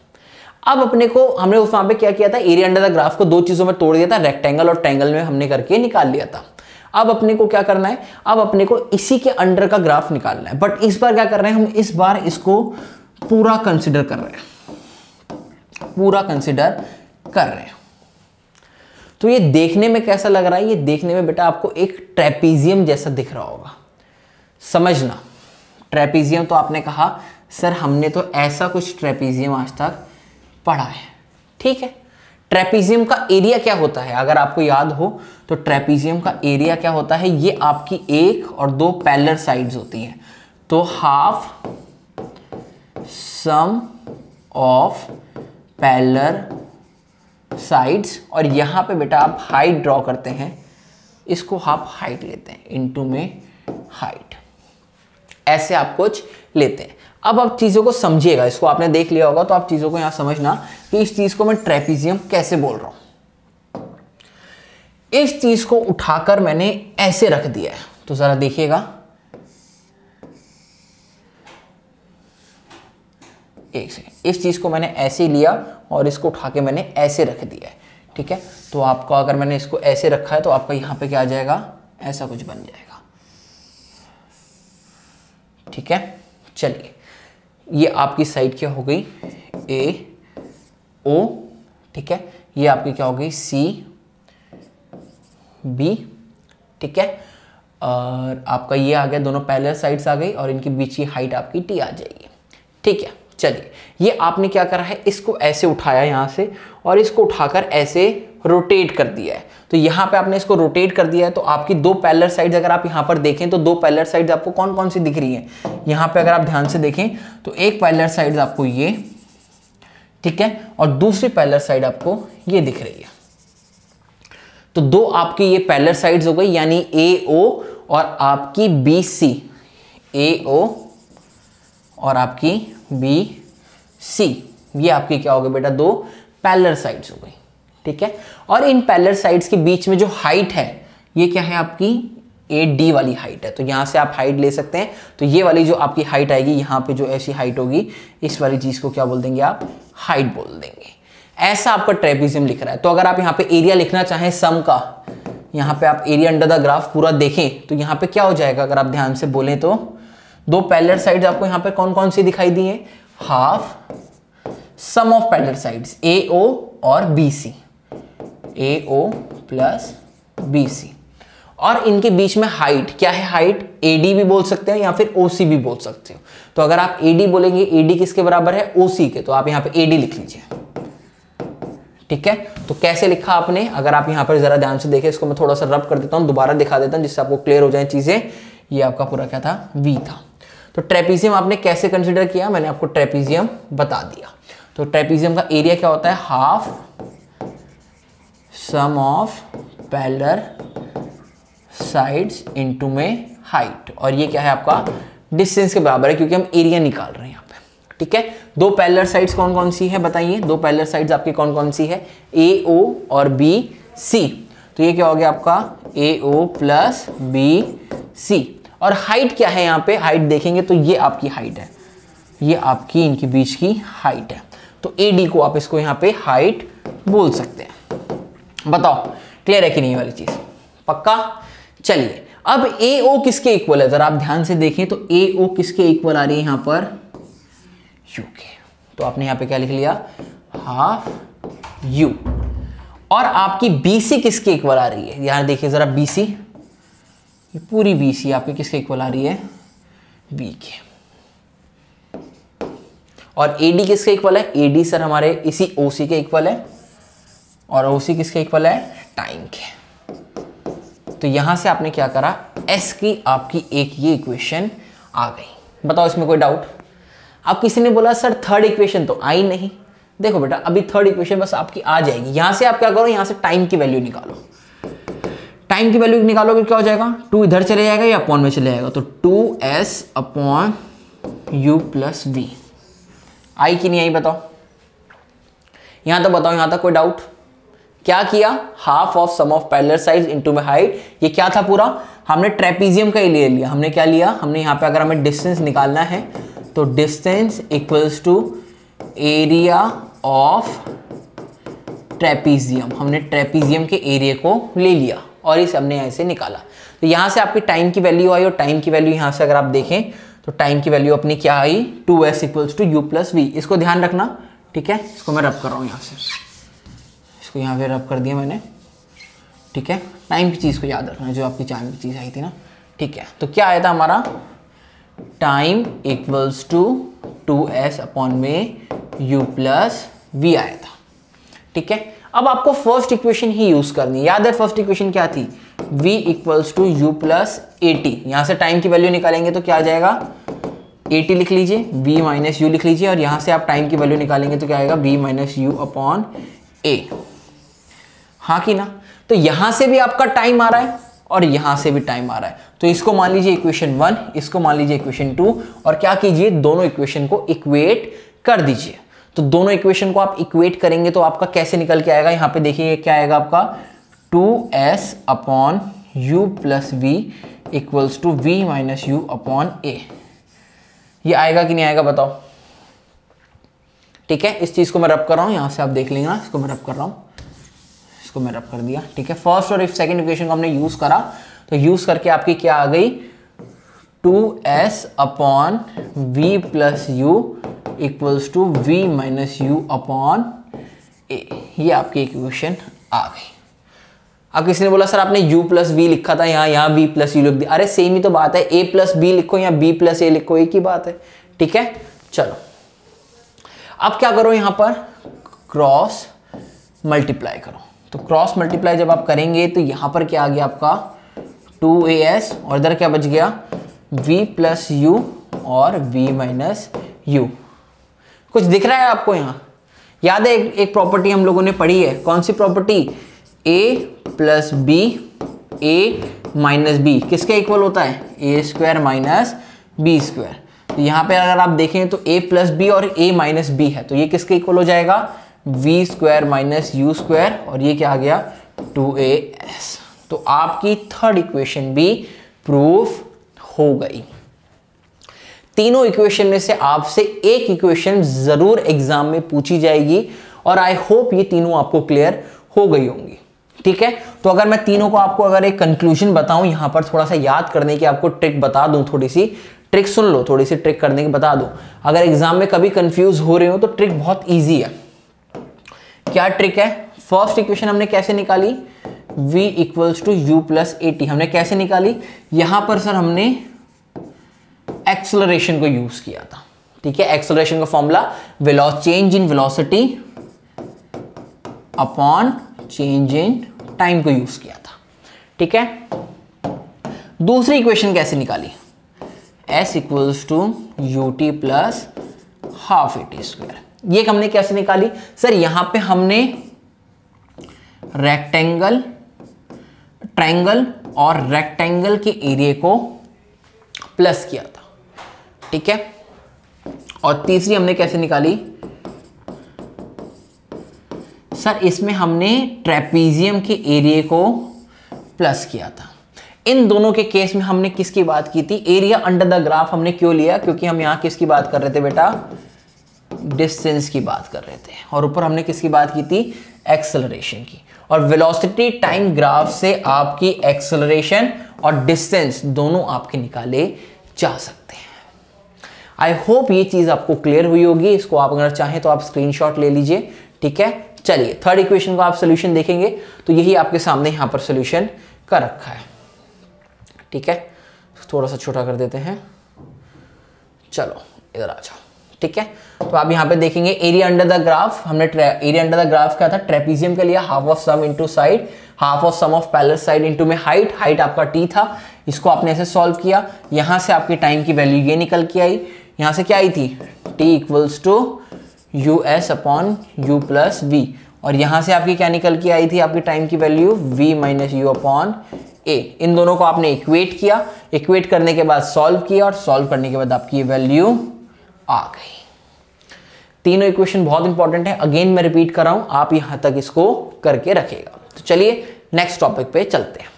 अब अपने को हमने उस वहां पे क्या किया था एरिया अंडर द ग्राफ को दो चीज़ों में तोड़ दिया था रेक्टेंगल और ट्रैंगल में हमने करके निकाल लिया था अब अपने को क्या करना है अब अपने को इसी के अंडर का ग्राफ निकालना है बट इस बार क्या कर रहे हैं हम इस बार इसको पूरा कंसिडर कर रहे हैं पूरा कंसिडर कर रहे हैं तो ये देखने में कैसा लग रहा है ये देखने में बेटा आपको एक ट्रेपीजियम जैसा दिख रहा होगा समझना ट्रेपीजियम तो आपने कहा सर हमने तो ऐसा कुछ ट्रेपीजियम आज तक पढ़ा है ठीक है ट्रेपीजियम का एरिया क्या होता है अगर आपको याद हो तो ट्रेपीजियम का एरिया क्या होता है ये आपकी एक और दो पैलर साइड्स होती हैं तो half sum of parallel sides और यहां पे बेटा आप हाइट ड्रॉ करते हैं इसको हाफ हाइट लेते हैं इनटू में हाइट ऐसे आप कुछ लेते हैं अब आप चीज़ों को समझिएगा इसको आपने देख लिया होगा तो आप चीज़ों को यहां समझना कि इस चीज़ को मैं ट्रेपीजियम कैसे बोल रहा हूं इस चीज़ को उठाकर मैंने ऐसे रख दिया है तो ज़रा देखिएगा एक सेकेंड इस चीज़ को मैंने ऐसे लिया और इसको उठा के मैंने ऐसे रख दिया है ठीक है तो आपको अगर मैंने इसको ऐसे रखा है तो आपका यहां पे क्या आ जाएगा ऐसा कुछ बन जाएगा ठीक है चलिए ये आपकी साइड क्या हो गई ए ओ ठीक है ये आपकी क्या हो गई सी बी ठीक है और आपका ये आ गया दोनों पहले साइड्स आ गई और इनके बीच की हाइट आपकी टी आ जाएगी ठीक है चलिए ये आपने क्या करा है इसको ऐसे उठाया यहाँ से और इसको उठाकर ऐसे रोटेट कर दिया है तो यहाँ पे आपने इसको रोटेट कर दिया है तो आपकी दो पैलर साइड्स अगर आप यहाँ पर देखें तो दो पैलर साइड्स आपको कौन कौन सी दिख रही हैं यहाँ पे अगर आप ध्यान से देखें तो एक पैलर साइड आपको ये ठीक है और दूसरी पैलर साइड आपको ये दिख रही है तो दो आपकी ये पैलर साइड्स हो गई यानी ए ओ और आपकी बी सी ए ओ और आपकी बी सी ये आपकी क्या हो गई बेटा दो पैलर साइड्स हो गई ठीक है और इन पैलर साइड्स के बीच में जो हाइट है ये क्या है आपकी ए डी वाली हाइट है तो यहाँ से आप हाइट ले सकते हैं तो ये वाली जो आपकी हाइट आएगी यहाँ पे जो ऐसी हाइट होगी इस वाली चीज़ को क्या बोल देंगे आप हाइट बोल देंगे ऐसा आपका ट्रेपिज्म लिख रहा है तो अगर आप यहाँ पे एरिया लिखना चाहें सम का यहाँ पे आप एरिया अंडर द ग्राफ पूरा देखें तो यहाँ पे क्या हो जाएगा अगर आप ध्यान से बोलें तो दो पैलर साइड आपको यहाँ पे कौन कौन सी दिखाई दी है half sum of parallel side A O और B C A O plus B C और इनके बीच में हाइट क्या है हाइट ए डी भी बोल सकते हो या फिर ओ सी भी बोल सकते हो तो अगर आप ए डी बोलेंगे ए डी किसके बराबर है ओ सी के तो आप यहां पे ए डी लिख लीजिए ठीक है तो कैसे लिखा आपने अगर आप यहां पर जरा ध्यान से देखें इसको मैं थोड़ा सा रब कर देता हूं दोबारा दिखा देता हूं जिससे आपको क्लियर हो जाए चीज़ें ये आपका पूरा क्या था वी था तो ट्रेपीजियम आपने कैसे कंसिडर किया मैंने आपको ट्रेपीजियम बता दिया तो ट्रेपीजियम का एरिया क्या होता है half sum of parallel sides into में हाइट और ये क्या है आपका डिस्टेंस के बराबर है क्योंकि हम एरिया निकाल रहे हैं यहाँ पे ठीक है दो पैलर साइड्स कौन कौन सी है बताइए दो पैलर साइड्स आपकी कौन कौन सी है ए ओ और बी सी तो ये क्या हो गया आपका ए ओ प्लस बी सी और हाइट क्या है यहाँ पे हाइट देखेंगे तो ये आपकी हाइट है ये आपकी इनके बीच की हाइट है तो ए डी को आप इसको यहाँ पे हाइट बोल सकते हैं बताओ क्लियर है कि नहीं वाली चीज पक्का चलिए अब ए ओ किसके इक्वल है जरा आप ध्यान से देखें तो ए ओ किसके इक्वल आ रही है यहां पर यू के तो आपने यहां पे क्या लिख लिया हाफ यू और आपकी बी सी किसके इक्वल आ रही है यहां देखिए जरा बी सी पूरी बी सी आपकी किसके इक्वल आ रही है बी के और एडी किसके इक्वल है एडी सर हमारे इसी ओ सी के इक्वल है और ओ सी किसके इक्वल है टाइम के तो यहां से आपने क्या करा एस की आपकी एक ये इक्वेशन आ गई बताओ इसमें कोई डाउट अब किसी ने बोला सर थर्ड इक्वेशन तो आई नहीं देखो बेटा अभी थर्ड इक्वेशन बस आपकी आ जाएगी यहां से आप क्या करो यहां से टाइम की वैल्यू निकालो टाइम की वैल्यू निकालोगे क्या हो जाएगा टू इधर चले जाएगा या अपॉन में चले जाएगा तो two S upon U plus V आई की नहीं आई बताओ यहां तक तो बताओ यहां तक कोई डाउट क्या किया half of sum of parallel साइज इंटू में हाइट ये क्या था पूरा हमने ट्रेपीजियम का ही ले लिया हमने क्या लिया हमने यहाँ पे अगर हमें डिस्टेंस निकालना है तो distance equals to area of trapezium हमने ट्रेपीजियम के एरिया को ले लिया और इस हमने ऐसे निकाला तो यहाँ से आपकी टाइम की वैल्यू आई और टाइम की वैल्यू यहाँ से अगर आप देखें तो टाइम की वैल्यू अपनी क्या आई two S equals to you plus V इसको ध्यान रखना ठीक है इसको मैं रब कर रहा हूँ यहाँ से इसको यहाँ पे रब कर दिया मैंने ठीक है टाइम की चीज़ को याद रखना जो आपकी टाइम की चीज़ आई थी ना ठीक है तो क्या आया था हमारा time equals to two S upon में यू प्लस वी आया था ठीक है अब आपको फर्स्ट इक्वेशन ही यूज़ करनी है याद है फर्स्ट इक्वेशन क्या थी v equals to you plus A T यहाँ से टाइम की वैल्यू निकालेंगे तो क्या आ जाएगा टी लिख लीजिए v माइनस यू लिख लीजिए और यहाँ से आप टाइम की वैल्यू निकालेंगे तो क्या आएगा v minus U upon A हाँ कि ना तो यहां से भी आपका टाइम आ रहा है और यहां से भी टाइम आ रहा है तो इसको मान लीजिए इक्वेशन वन इसको मान लीजिए इक्वेशन टू और क्या कीजिए दोनों इक्वेशन को इक्वेट कर दीजिए तो दोनों इक्वेशन को आप इक्वेट करेंगे तो आपका कैसे निकल के आएगा यहां पे देखिए क्या आएगा आपका two S upon U plus V equals to V minus U upon A ये आएगा कि नहीं आएगा बताओ ठीक है इस चीज़ को मैं रब कर रहा हूं यहां से आप देख लेंगे इसको मैं रब कर रहा हूं इसको मैं रब कर दिया ठीक है फर्स्ट और सेकेंड इक्वेशन को हमने यूज करा तो यूज करके आपकी क्या आ गई two S upon V plus U equals to V minus U upon A ये आपकी इक्वेशन आ गई अब किसी ने बोला सर आपने u प्लस वी लिखा था यहाँ यहाँ v प्लस यू लिख दिया अरे सेम ही तो बात है a प्लस बी लिखो या b प्लस ए लिखो एक ही बात है ठीक है चलो अब क्या करो यहाँ पर क्रॉस मल्टीप्लाई करो तो क्रॉस मल्टीप्लाई जब आप करेंगे तो यहाँ पर क्या आ गया आपका टू ए एस और इधर क्या बच गया v प्लस यू और v माइनस यू कुछ दिख रहा है आपको यहाँ याद है एक, एक प्रॉपर्टी हम लोगों ने पढ़ी है कौन सी property a plus B A minus B किसके इक्वल होता है A square minus B square तो यहाँ पर अगर आप देखें तो a प्लस बी और a माइनस बी है तो ये किसके इक्वल हो जाएगा V square minus you square और ये क्या आ गया टू ए एस तो आपकी थर्ड इक्वेशन भी प्रूफ हो गई तीनों इक्वेशन में से आपसे एक इक्वेशन जरूर एग्जाम में पूछी जाएगी और आई होप ये तीनों आपको क्लियर हो गई होंगी ठीक है तो अगर मैं तीनों को आपको अगर एक कंक्लूजन बताऊं यहां पर थोड़ा सा याद करने की आपको ट्रिक बता दूं थोड़ी सी ट्रिक सुन लो थोड़ी सी ट्रिक करने की बता दो अगर एग्जाम में कभी कंफ्यूज हो रहे हो तो ट्रिक बहुत ईजी है क्या ट्रिक है फर्स्ट इक्वेशन हमने कैसे निकाली v equals to you plus A हमने कैसे निकाली यहां पर सर हमने एक्सलरेशन को यूज किया था ठीक है एक्सलरेशन का formula change in velocity upon change in time को यूज किया था ठीक है दूसरी इक्वेशन कैसे निकाली s equals to U T plus half A T square ये हमने कैसे निकाली सर यहां पे हमने रेक्टेंगल ट्रायंगल और रेक्टेंगल के एरिया को प्लस किया था ठीक है और तीसरी हमने कैसे निकाली सर इसमें हमने ट्रेपीजियम के एरिया को प्लस किया था इन दोनों के केस में हमने किसकी बात की थी एरिया अंडर द ग्राफ हमने क्यों लिया क्योंकि हम यहां किसकी बात कर रहे थे बेटा डिस्टेंस की बात कर रहे थे और ऊपर हमने किसकी बात की थी एक्सेलरेशन की और वेलोसिटी टाइम ग्राफ से आपकी एक्सेलरेशन और डिस्टेंस दोनों आपके निकाले जा सकते हैं आई होप ये चीज़ आपको क्लियर हुई होगी इसको आप अगर चाहें तो आप स्क्रीनशॉट ले लीजिए ठीक है चलिए थर्ड इक्वेशन को आप सोल्यूशन देखेंगे तो यही आपके सामने यहां पर सोल्यूशन कर रखा है ठीक है थोड़ा सा छोटा कर देते हैं चलो इधर आ जाओ ठीक है तो आप यहाँ पे देखेंगे एरिया अंडर द ग्राफ हमने एरिया अंडर द ग्राफ क्या था ट्रेपीजियम का लिया half of sum into side half of sum of parallel side into में हाइट हाइट आपका टी था इसको आपने ऐसे सॉल्व किया यहाँ से आपकी टाइम की वैल्यू ये निकल के आई यहाँ से क्या आई थी T equals to U S upon U plus V और यहाँ से आपकी क्या निकल के आई थी आपकी टाइम की value V minus U upon A इन दोनों को आपने इक्वेट किया इक्वेट करने के बाद सॉल्व किया और सॉल्व करने के बाद आपकी ये वैल्यू आ गई तीनों इक्वेशन बहुत इंपॉर्टेंट है अगेन मैं रिपीट कर रहा हूं आप यहां तक इसको करके रखेगा तो चलिए नेक्स्ट टॉपिक पे चलते हैं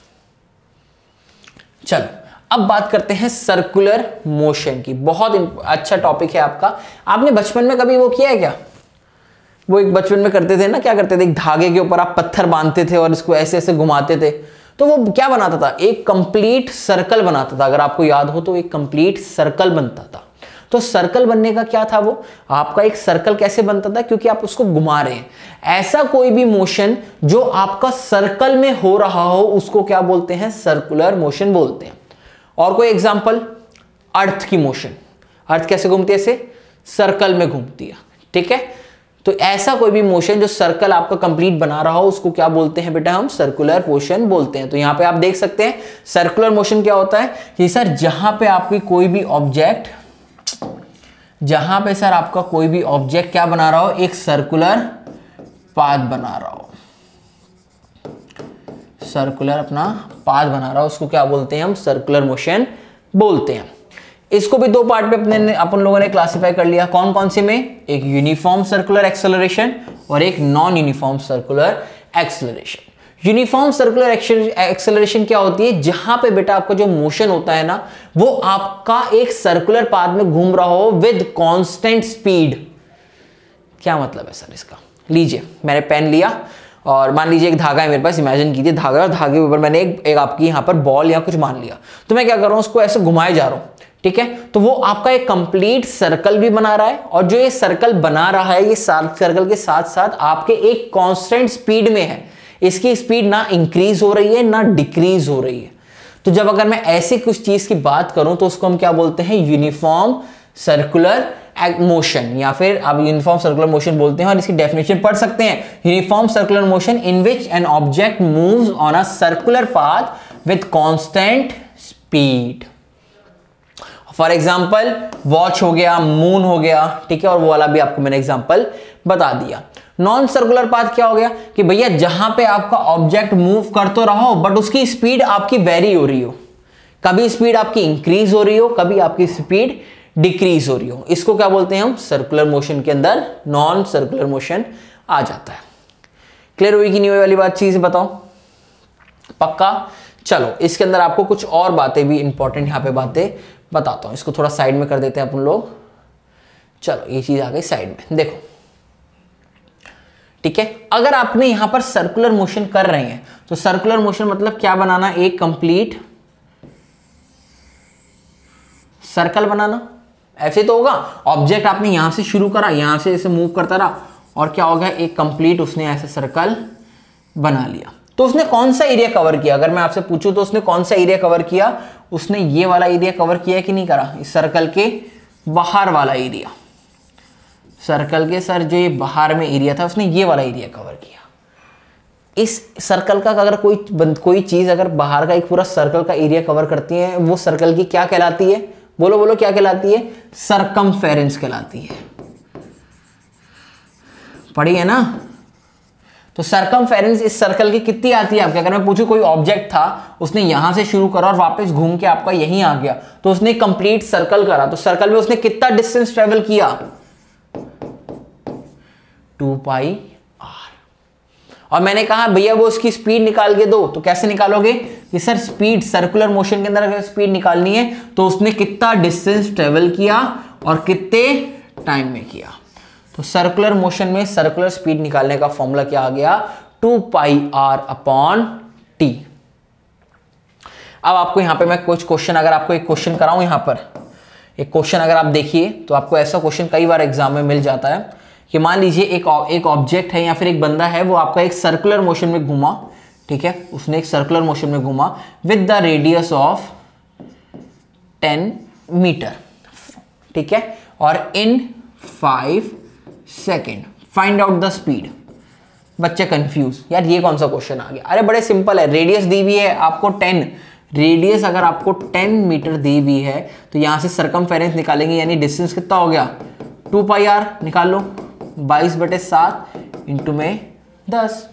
चलो अब बात करते हैं सर्कुलर मोशन की बहुत अच्छा टॉपिक है आपका आपने बचपन में कभी वो किया है क्या वो एक बचपन में करते थे ना क्या करते थे एक धागे के ऊपर आप पत्थर बांधते थे और इसको ऐसे ऐसे घुमाते थे तो वो क्या बनाता था एक कंप्लीट सर्कल बनाता था अगर आपको याद हो तो एक कंप्लीट सर्कल बनता था तो सर्कल बनने का क्या था वो आपका एक सर्कल कैसे बनता था क्योंकि आप उसको घुमा रहे हैं ऐसा कोई भी मोशन जो आपका सर्कल में हो रहा हो उसको क्या बोलते हैं सर्कुलर मोशन बोलते हैं और कोई एग्जाम्पल अर्थ की मोशन अर्थ कैसे घूमती है सर्कल में घूमती है ठीक है तो ऐसा कोई भी मोशन जो सर्कल आपका कंप्लीट बना रहा हो उसको क्या बोलते हैं बेटा हम सर्कुलर मोशन बोलते हैं तो यहां पे आप देख सकते हैं सर्कुलर मोशन क्या होता है कि सर जहां पे आपकी कोई भी ऑब्जेक्ट जहां पे सर आपका कोई भी ऑब्जेक्ट क्या बना रहा हो एक सर्कुलर पाथ बना रहा हो सर्कुलर अपना पाथ बना रहा हो उसको क्या बोलते हैं हम सर्कुलर मोशन बोलते हैं इसको भी दो पार्ट में अपने अपन लोगों ने क्लासिफाई कर लिया कौन कौन से में एक यूनिफॉर्म सर्कुलर एक्सेलरेशन और एक non uniform circular acceleration uniform circular acceleration क्या होती है जहां पे बेटा आपका जो मोशन होता है ना वो आपका एक सर्कुलर पाथ में घूम रहा हो विद कांस्टेंट स्पीड क्या मतलब है सर इसका लीजिए मैंने पेन लिया और मान लीजिए एक धागा है मेरे पास इमेजिन कीजिए धागा और धागे के ऊपर मैंने एक, एक आपकी यहाँ पर बॉल या कुछ मान लिया तो मैं क्या कर रहा हूँ उसको ऐसे घुमाए जा रहा हूँ ठीक है तो वो आपका एक कंप्लीट सर्कल भी बना रहा है और जो ये सर्कल बना रहा है ये सर्कल के साथ साथ आपके एक कॉन्स्टेंट स्पीड में है इसकी स्पीड ना इंक्रीज हो रही है ना डिक्रीज हो रही है तो जब अगर मैं ऐसी कुछ चीज की बात करूं तो उसको हम क्या बोलते हैं यूनिफॉर्म सर्कुलर मोशन या फिर आप यूनिफॉर्म सर्कुलर मोशन बोलते हैं और इसकी डेफिनेशन पढ़ सकते हैं uniform circular motion in which an object move on a circular path with constant speed for example watch हो गया मून हो गया ठीक है और वो वाला भी आपको मैंने एग्जाम्पल बता दिया नॉन सर्कुलर पाथ क्या हो गया कि भैया जहां पे आपका ऑब्जेक्ट मूव कर तो रहा हो बट उसकी स्पीड आपकी वेरी हो रही हो कभी स्पीड आपकी इंक्रीज हो रही हो कभी आपकी स्पीड डिक्रीज हो रही हो इसको क्या बोलते हैं हम सर्कुलर मोशन के अंदर नॉन सर्कुलर मोशन आ जाता है क्लियर हुई कि नहीं हुई वाली बात चीज बताओ पक्का चलो इसके अंदर आपको कुछ और बातें भी इंपॉर्टेंट यहां पे बातें बताता हूं इसको थोड़ा साइड में कर देते हैं अपन लोग चलो ये चीज़ आ गई साइड में देखो ठीक है अगर आपने यहां पर सर्कुलर मोशन कर रहे हैं तो सर्कुलर मोशन मतलब क्या बनाना एक कंप्लीट सर्कल बनाना ऐसे तो होगा ऑब्जेक्ट आपने यहां से शुरू करा यहां से ऐसे मूव करता रहा और क्या हो गया एक कंप्लीट उसने ऐसे सर्कल बना लिया तो उसने कौन सा एरिया कवर किया अगर मैं आपसे पूछूं तो उसने कौन सा एरिया कवर किया उसने ये वाला एरिया कवर किया कि नहीं करा इस सर्कल के बाहर वाला एरिया सर्कल के सर जो ये बाहर में एरिया था उसने ये वाला एरिया कवर किया इस सर्कल का अगर कोई कोई चीज़ अगर बाहर का एक पूरा सर्कल का एरिया कवर करती है वो सर्कल की क्या कहलाती है बोलो बोलो क्या कहलाती है सरकम कहलाती है पढ़ी है ना तो सरकम इस सर्कल की कितनी आती है आपके अगर मैं पूछूं कोई ऑब्जेक्ट था उसने यहां से शुरू करा और वापस घूम के आपका यहीं आ गया तो उसने कंप्लीट सर्कल करा तो सर्कल में उसने कितना डिस्टेंस ट्रेवल किया टू पाई आर और मैंने कहा भैया वो उसकी स्पीड निकाल के दो तो कैसे निकालोगे कि सर स्पीड सर्कुलर मोशन के अंदर अगर स्पीड निकालनी है तो उसने कितना डिस्टेंस ट्रेवल किया और कितने टाइम में किया तो सर्कुलर मोशन में सर्कुलर स्पीड निकालने का फॉर्मूला क्या आ गया two pi are upon T अब आपको यहां पे मैं कुछ क्वेश्चन अगर आपको एक क्वेश्चन कराऊं यहां पर एक क्वेश्चन अगर आप देखिए तो आपको ऐसा क्वेश्चन कई बार एग्जाम में मिल जाता है कि मान लीजिए एक एक ऑब्जेक्ट है या फिर एक बंदा है वो आपका एक सर्कुलर मोशन में घुमा ठीक है उसने एक सर्कुलर मोशन में घुमा with the radius of ten metre ठीक है और in five second find out the speed बच्चे कंफ्यूज यार ये कौन सा क्वेश्चन आ गया अरे बड़े सिंपल है रेडियस दी हुई है आपको टेन रेडियस अगर आपको 10 मीटर दी हुई है तो यहां से सरकम निकालेंगे यानी डिस्टेंस कितना हो गया टू पाई आर निकाल लो बाईस बटे सात इंटू में दस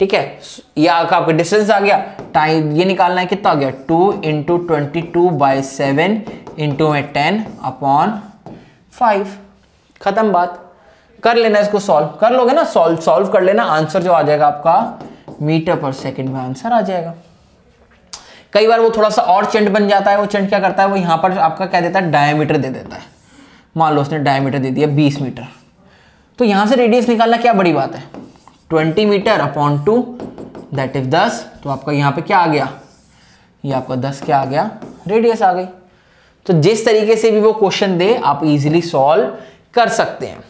ठीक है ये आपका आपका डिस्टेंस आ गया टाइम ये निकालना है कितना आ गया two into twenty two by seven into में टेन अपॉन फाइव खत्म बात कर लेना इसको सॉल्व कर लोगे ना सॉल्व सॉल्व कर लेना आंसर जो आ जाएगा आपका मीटर पर सेकंड में आंसर आ जाएगा कई बार वो थोड़ा सा और चेंट बन जाता है वो चेंट क्या करता है वो यहाँ पर आपका क्या देता है डायमीटर दे देता है मान लो उसने डायमीटर दे दिया बीस मीटर तो यहां से रेडियस निकालना क्या बड़ी बात है twenty metre upon two that is दस तो आपका यहां पे क्या आ गया ये आपका दस क्या आ गया रेडियस आ गई तो जिस तरीके से भी वो क्वेश्चन दे आप इजिली सॉल्व कर सकते हैं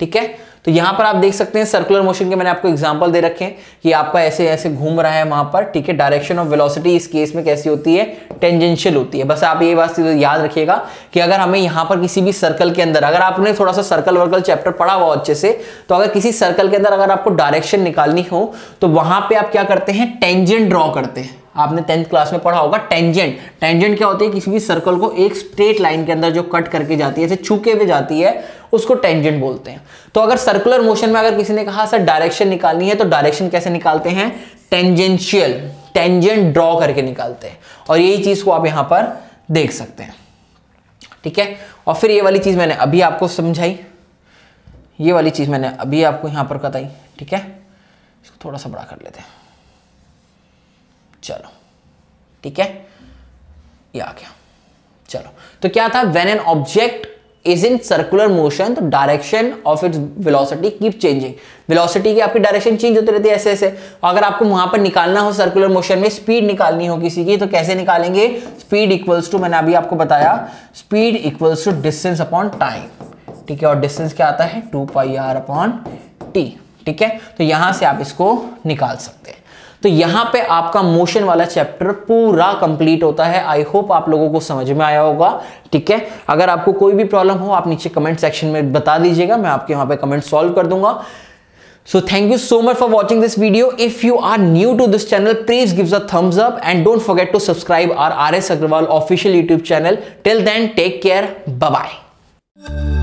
ठीक है तो यहां पर आप देख सकते हैं सर्कुलर मोशन के मैंने आपको एग्जाम्पल दे रखे हैं कि आपका ऐसे ऐसे घूम रहा है वहां पर ठीक है डायरेक्शन ऑफ वेलोसिटी इस केस में कैसी होती है टेंजेंशियल होती है बस आप ये बात याद रखिएगा कि अगर हमें यहां पर किसी भी सर्कल के अंदर अगर आपने थोड़ा सा सर्कल वर्कल चैप्टर पढ़ा हुआ अच्छे से तो अगर किसी सर्कल के अंदर अगर आपको डायरेक्शन निकालनी हो तो वहां पर आप क्या करते हैं टेंजेंट ड्रॉ करते हैं आपने टेंथ क्लास में पढ़ा होगा टेंजेंट टेंजेंट क्या होती है किसी भी सर्कल को एक स्ट्रेट लाइन के अंदर जो कट करके जाती है ऐसे छूके भी जाती है उसको टेंजेंट बोलते हैं तो अगर सर्कुलर मोशन में अगर किसी ने कहा सर डायरेक्शन निकालनी है तो डायरेक्शन कैसे निकालते हैं टेंजेंशियल टेंजेंट ड्रॉ करके निकालते हैं और यही चीज़ को आप यहां पर देख सकते हैं ठीक है और फिर ये वाली चीज़ मैंने अभी आपको समझाई ये वाली चीज़ मैंने अभी आपको यहां पर बताई ठीक है इसको थोड़ा सा बड़ा कर लेते हैं चलो ठीक है ये आ गया चलो तो क्या था when an object is in circular motion तो direction of its velocity keep changing velocity की आपकी डायरेक्शन चेंज होती रहती है ऐसे ऐसे अगर आपको वहां पर निकालना हो सर्कुलर मोशन में स्पीड निकालनी हो किसी की तो कैसे निकालेंगे स्पीड इक्वल्स टू मैंने अभी आपको बताया speed equals to distance upon time ठीक है और डिस्टेंस क्या आता है two pi are upon T ठीक है तो यहां से आप इसको निकाल सकते हैं तो यहाँ पे आपका मोशन वाला चैप्टर पूरा कंप्लीट होता है आई होप आप लोगों को समझ में आया होगा ठीक है अगर आपको कोई भी प्रॉब्लम हो आप नीचे कमेंट सेक्शन में बता दीजिएगा मैं आपके यहाँ पे कमेंट सॉल्व कर दूंगा So thank you so much for watching this video. If you are new to this channel, please give a thumbs up and don't forget to subscribe our RS Agrawal official YouTube channel. Till then, take care. Bye-bye.